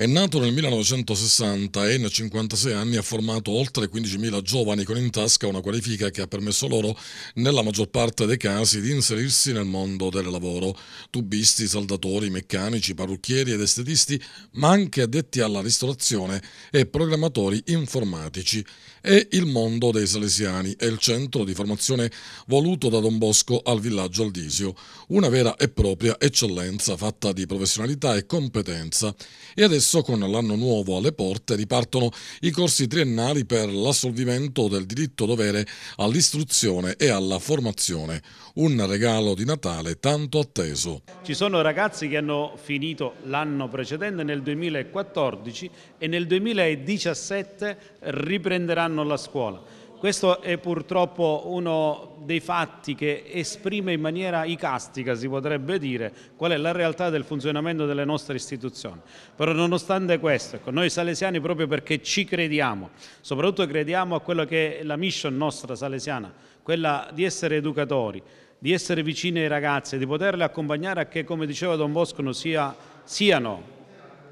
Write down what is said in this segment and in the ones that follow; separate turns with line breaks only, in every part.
È nato nel 1960 e in 56 anni ha formato oltre 15.000 giovani con in tasca una qualifica che ha permesso loro, nella maggior parte dei casi, di inserirsi nel mondo del lavoro. Tubisti, saldatori, meccanici, parrucchieri ed estetisti, ma anche addetti alla ristorazione e programmatori informatici. È il mondo dei Salesiani, è il centro di formazione voluto da Don Bosco al villaggio Aldisio, una vera e propria eccellenza fatta di professionalità e competenza. E adesso Adesso, con l'anno nuovo alle porte, ripartono i corsi triennali per l'assolvimento del diritto dovere all'istruzione e alla formazione. Un regalo di Natale tanto atteso.
Ci sono ragazzi che hanno finito l'anno precedente nel 2014 e nel 2017 riprenderanno la scuola. Questo è purtroppo uno dei fatti che esprime in maniera icastica, si potrebbe dire, qual è la realtà del funzionamento delle nostre istituzioni. Però nonostante questo, ecco, noi salesiani proprio perché ci crediamo, soprattutto crediamo a quella che è la mission nostra salesiana, quella di essere educatori, di essere vicini ai ragazzi, di poterli accompagnare a che, come diceva Don Bosco, sia, siano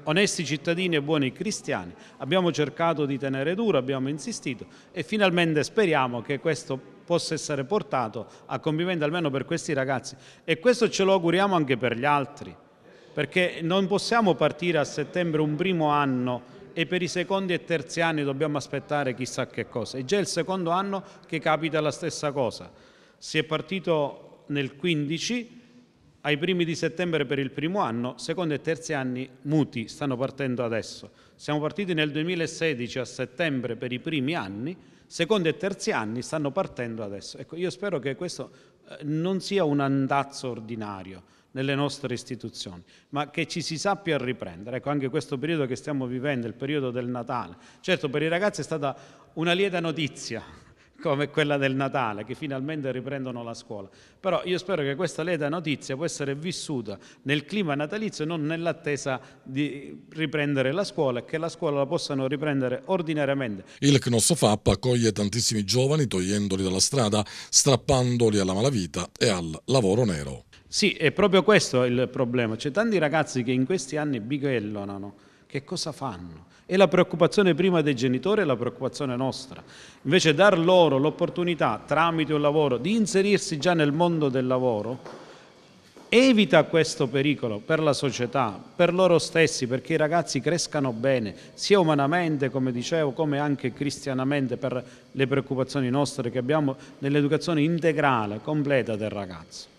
onesti cittadini e buoni cristiani. Abbiamo cercato di tenere duro, abbiamo insistito e finalmente speriamo che questo possa essere portato a convivente almeno per questi ragazzi e questo ce lo auguriamo anche per gli altri perché non possiamo partire a settembre un primo anno e per i secondi e terzi anni dobbiamo aspettare chissà che cosa. È già il secondo anno che capita la stessa cosa. Si è partito nel 15 ai primi di settembre per il primo anno, secondo e terzi anni muti, stanno partendo adesso. Siamo partiti nel 2016 a settembre per i primi anni, secondo e terzi anni stanno partendo adesso. Ecco, io spero che questo eh, non sia un andazzo ordinario nelle nostre istituzioni, ma che ci si sappia riprendere. Ecco, anche questo periodo che stiamo vivendo, il periodo del Natale. Certo, per i ragazzi è stata una lieta notizia, come quella del Natale, che finalmente riprendono la scuola. Però io spero che questa leta notizia possa essere vissuta nel clima natalizio, e non nell'attesa di riprendere la scuola e che la scuola la possano riprendere ordinariamente.
Il CNOSFAP accoglie tantissimi giovani togliendoli dalla strada, strappandoli alla malavita e al lavoro nero.
Sì, è proprio questo il problema. C'è tanti ragazzi che in questi anni bighellonano, che cosa fanno? È la preoccupazione prima dei genitori e la preoccupazione nostra. Invece dar loro l'opportunità, tramite un lavoro, di inserirsi già nel mondo del lavoro, evita questo pericolo per la società, per loro stessi, perché i ragazzi crescano bene, sia umanamente, come dicevo, come anche cristianamente per le preoccupazioni nostre che abbiamo nell'educazione integrale, completa del ragazzo.